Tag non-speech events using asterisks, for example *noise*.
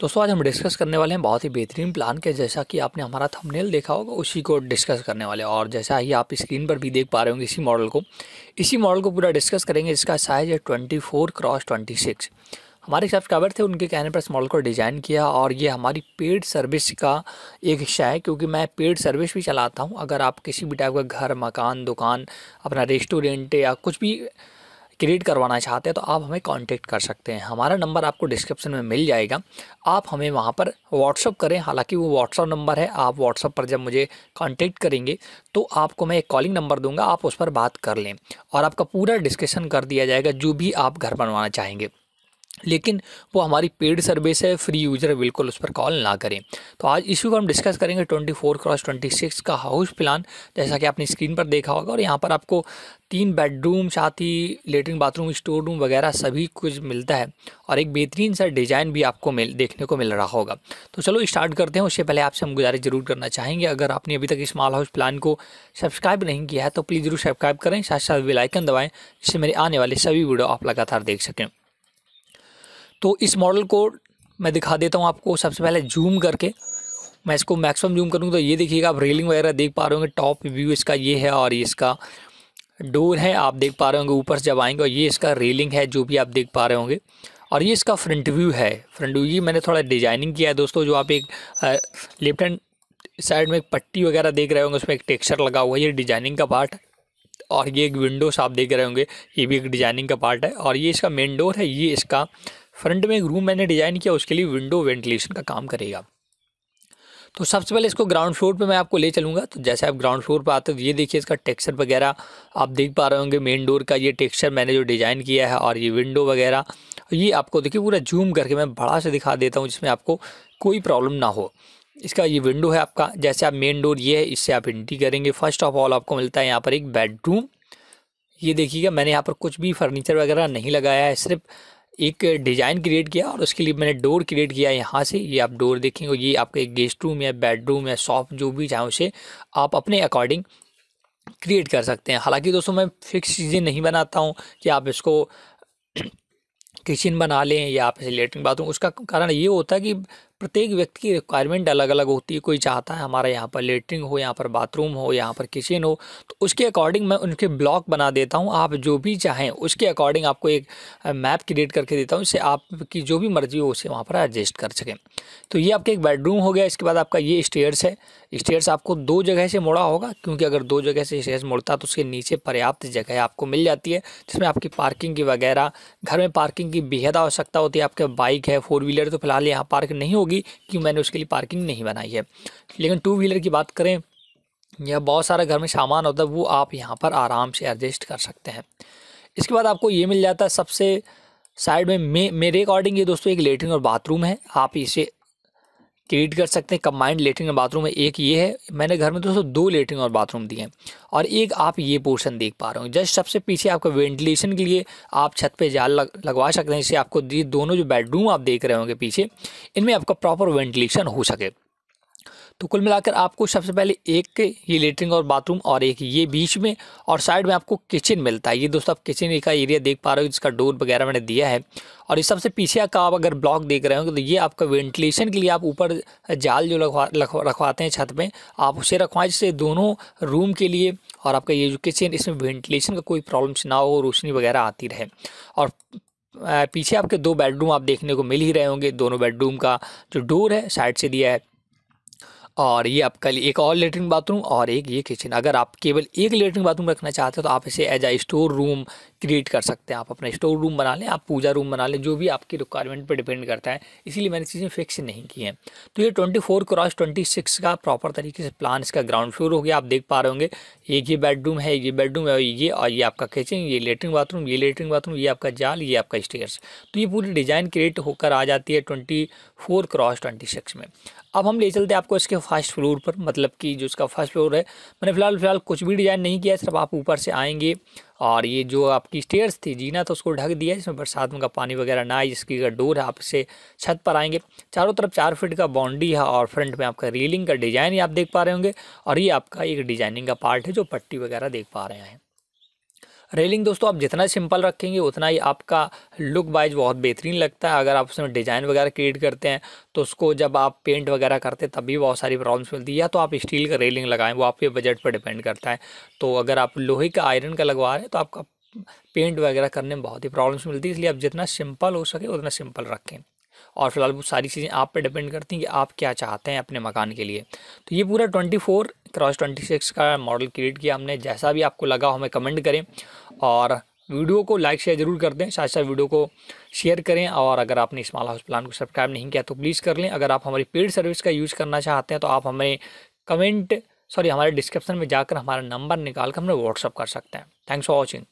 दोस्तों आज हम डिस्कस करने वाले हैं बहुत ही बेहतरीन प्लान के जैसा कि आपने हमारा थंबनेल देखा होगा उसी को डिस्कस करने वाले और जैसा ही आप स्क्रीन पर भी देख पा रहे होंगे इसी मॉडल को इसी मॉडल को पूरा डिस्कस करेंगे इसका साइज़ है twenty four cross twenty six हमारे सब्सक्राइबर थे उनके कहने पर इस मॉडल को डिज़ाइन किया और ये हमारी पेड सर्विस का एक हिस्सा है क्योंकि मैं पेड सर्विस भी चलाता हूँ अगर आप किसी भी टाइप का घर मकान दुकान अपना रेस्टोरेंट या कुछ भी क्रिएट करवाना चाहते हैं तो आप हमें कांटेक्ट कर सकते हैं हमारा नंबर आपको डिस्क्रिप्शन में मिल जाएगा आप हमें वहाँ पर व्हाट्सअप करें हालांकि वो व्हाट्सअप नंबर है आप व्हाट्सअप पर जब मुझे कांटेक्ट करेंगे तो आपको मैं एक कॉलिंग नंबर दूंगा आप उस पर बात कर लें और आपका पूरा डिस्कशन कर दिया जाएगा जो भी आप घर बनवाना चाहेंगे लेकिन वो हमारी पेड सर्विस है फ्री यूजर बिल्कुल उस पर कॉल ना करें तो आज इशू को हम डिस्कस करेंगे 24 क्रॉस ट्वेंटी का हाउस प्लान जैसा कि आपने स्क्रीन पर देखा होगा और यहाँ पर आपको तीन बेडरूम साथ ही लेटरिन बाथरूम स्टोर रूम वगैरह सभी कुछ मिलता है और एक बेहतरीन सा डिज़ाइन भी आपको मिल देखने को मिल रहा होगा तो चलो स्टार्ट करते हैं उससे पहले आपसे हम गुजारिश जरूर करना चाहेंगे अगर आपने अभी तक स्मॉल हाउस प्लान को सब्सक्राइब नहीं किया है तो प्लीज़ ज़रूर सब्सक्राइब करें साथ साथ बेलाइकन दबाएँ जिससे मेरे आने वाले सभी वीडियो आप लगातार देख सकें तो इस मॉडल को मैं दिखा देता हूँ आपको सबसे पहले जूम करके मैं इसको मैक्सिमम जूम करूँगा तो ये देखिएगा आप रेलिंग वगैरह देख पा रहे होंगे टॉप व्यू इसका ये है और ये इसका डोर है आप देख पा रहे होंगे ऊपर से जब आएंगे और ये इसका रेलिंग है जो भी आप देख पा रहे होंगे और ये इसका फ्रंट व्यू है फ्रंट व्यू ये मैंने थोड़ा डिजाइनिंग किया है दोस्तों जो आप एक लेफ्ट हैंड साइड में एक पट्टी वगैरह देख रहे होंगे उसमें एक टेक्सचर लगा हुआ है ये डिजाइनिंग का पार्ट है और ये एक विंडोस आप देख रहे होंगे ये भी एक डिजाइनिंग का पार्ट है और ये इसका मेन डोर है ये इसका फ्रंट में एक रूम मैंने डिज़ाइन किया उसके लिए विंडो वेंटिलेशन का काम करेगा तो सबसे पहले इसको ग्राउंड फ्लोर पे मैं आपको ले चलूँगा तो जैसे आप ग्राउंड फ्लोर पर आते हो ये देखिए इसका टेक्सचर वगैरह आप देख पा रहे होंगे मेन डोर का ये टेक्सचर मैंने जो डिज़ाइन किया है और ये विंडो वगैरह ये आपको देखिए पूरा जूम करके मैं बड़ा से दिखा देता हूँ जिसमें आपको कोई प्रॉब्लम ना हो इसका ये विंडो है आपका जैसे आप मेन डोर ये है इससे आप एंट्री करेंगे फर्स्ट ऑफ ऑल आपको मिलता है यहाँ पर एक बेडरूम ये देखिएगा मैंने यहाँ पर कुछ भी फर्नीचर वगैरह नहीं लगाया है सिर्फ एक डिज़ाइन क्रिएट किया और उसके लिए मैंने डोर क्रिएट किया यहाँ से ये आप डोर देखेंगे ये आपका एक गेस्ट रूम या बेडरूम या शॉप जो भी चाहे उसे आप अपने अकॉर्डिंग क्रिएट कर सकते हैं हालांकि दोस्तों मैं फिक्स चीज़ें नहीं बनाता हूँ कि आप इसको *clears throat* किचन बना लें या आप इसे लेटरिन बाथरूम उसका कारण ये होता है कि प्रत्येक व्यक्ति की रिक्वायरमेंट अलग अलग होती है कोई चाहता है हमारा यहाँ पर लेटरिन हो यहाँ पर बाथरूम हो यहाँ पर किचन हो तो उसके अकॉर्डिंग मैं उनके ब्लॉक बना देता हूँ आप जो भी चाहें उसके अकॉर्डिंग आपको एक मैप क्रिएट करके देता हूँ इससे आपकी जो भी मर्जी हो उसे वहाँ पर एडजस्ट कर सकें तो ये आपका एक बेडरूम हो गया इसके बाद आपका ये स्टेयर्स है स्टेयर्स आपको दो जगह से मुड़ा होगा क्योंकि अगर दो जगह से स्टेयर्स मुड़ता तो उसके नीचे पर्याप्त जगह आपको मिल जाती है जिसमें आपकी पार्किंग की वगैरह घर में पार्किंग की बेहद आवश्यकता होती है आपके बाइक है फोर व्हीलर तो फिलहाल यहाँ पार्क नहीं होगी होगी कि मैंने उसके लिए पार्किंग नहीं बनाई है लेकिन टू व्हीलर की बात करें या बहुत सारा घर में सामान होता है वो आप यहाँ पर आराम से एडजस्ट कर सकते हैं इसके बाद आपको ये मिल जाता है सबसे साइड में मे मेरे अकॉर्डिंग ये दोस्तों एक लेटरिन और बाथरूम है आप इसे क्रिएट कर सकते हैं कंबाइंड लेटरिन और बाथरूम में एक ये है मैंने घर में दोस्तों दो लेटरिन और बाथरूम दिए हैं और एक आप ये पोर्शन देख पा रहे हो जस्ट सबसे पीछे आपको वेंटिलेशन के लिए आप छत पे जाल लग, लगवा सकते हैं जिससे आपको ये दोनों जो बेडरूम आप देख रहे होंगे पीछे इनमें आपका प्रॉपर वेंटिलेशन हो सके तो कुल मिलाकर आपको सबसे पहले एक ये लेटरिन और बाथरूम और एक ये बीच में और साइड में आपको किचन मिलता है ये दोस्तों आप किचन का एरिया देख पा रहे हो जिसका डोर वगैरह मैंने दिया है और ये सबसे पीछे का आप अगर ब्लॉक देख रहे हो तो ये आपका वेंटिलेशन के लिए आप ऊपर जाल जो रखवा रखवाते हैं छत में आप उसे रखवाएं जिससे दोनों रूम के लिए और आपका ये जो किचन इसमें वेंटिलेशन का कोई प्रॉब्लम्स ना हो रोशनी वगैरह आती रहे और पीछे आपके दो बेडरूम आप देखने को मिल ही रहे होंगे दोनों बेडरूम का जो डोर है साइड से दिया है और ये आपका लिए एक और लेटरिन बाथरूम और एक ये किचन अगर आप केवल एक लेटरिन बाथरूम रखना चाहते हो तो आप इसे as a store room create कर सकते हैं आप अपना स्टोर रूम बना लें आप पूजा रूम बना लें जो भी आपकी रिक्वायरमेंट पर डिपेंड करता है इसीलिए मैंने चीज़ें फिक्स नहीं की हैं तो ये twenty four cross twenty six का प्रॉपर तरीके से प्लान इसका ग्राउंड फ्लोर हो गया आप देख पा रहे होंगे एक ये बेडरूम है ये बेडरूम है ये और ये आपका किचन ये लेटरिन बाथरूम ये लेटरिन बाथरूम ये आपका जाल ये आपका स्टेयर्स तो ये पूरी डिज़ाइन क्रिएट होकर आ जाती है twenty four cross twenty six में अब हम ले चलते हैं आपको इसके फर्स्ट फ्लोर पर मतलब कि जो इसका फर्स्ट फ्लोर है मैंने फ़िलहाल फ़िलहाल कुछ भी डिज़ाइन नहीं किया सिर्फ आप ऊपर से आएंगे और ये जो आपकी स्टेयर्स थी जीना तो उसको ढक दिया है इसमें बरसात में का पानी वगैरह ना आए जिसकी अगर डोर है आप इसे छत पर आएंगे चारों तरफ चार फीट का बाउंड्री है और फ्रंट में आपका रीलिंग का डिज़ाइन ही आप देख पा रहे होंगे और ये आपका एक डिज़ाइनिंग का पार्ट है जो पट्टी वगैरह देख पा रहे हैं रेलिंग दोस्तों आप जितना सिंपल रखेंगे उतना ही आपका लुक वाइज बहुत बेहतरीन लगता है अगर आप उसमें डिज़ाइन वगैरह क्रिएट करते हैं तो उसको जब आप पेंट वगैरह करते हैं तब भी बहुत सारी प्रॉब्लम्स मिलती है या तो आप स्टील का रेलिंग लगाएं वो आपके बजट पर डिपेंड करता है तो अगर आप लोहे का आयरन का लगवा रहे हैं तो आपका पेंट वगैरह करने में बहुत ही प्रॉब्लम्स मिलती है इसलिए आप जितना सिंपल हो सके उतना सिंपल रखें और फिलहाल वो सारी चीज़ें आप पे डिपेंड करती हैं कि आप क्या चाहते हैं अपने मकान के लिए तो ये पूरा twenty four cross twenty six का मॉडल क्रिएट किया हमने जैसा भी आपको लगा हमें कमेंट करें और वीडियो को लाइक शेयर जरूर कर दें साथ साथ वीडियो को शेयर करें और अगर आपने स्मॉल हाउस प्लान को सब्सक्राइब नहीं किया तो प्लीज़ कर लें अगर आप हमारी पेड सर्विस का यूज़ करना चाहते हैं तो आप हमें कमेंट सॉरी हमारे डिस्क्रिप्शन में जाकर हमारा नंबर निकाल कर हमें व्हाट्सअप कर सकते हैं थैंक्स फॉर वॉचिंग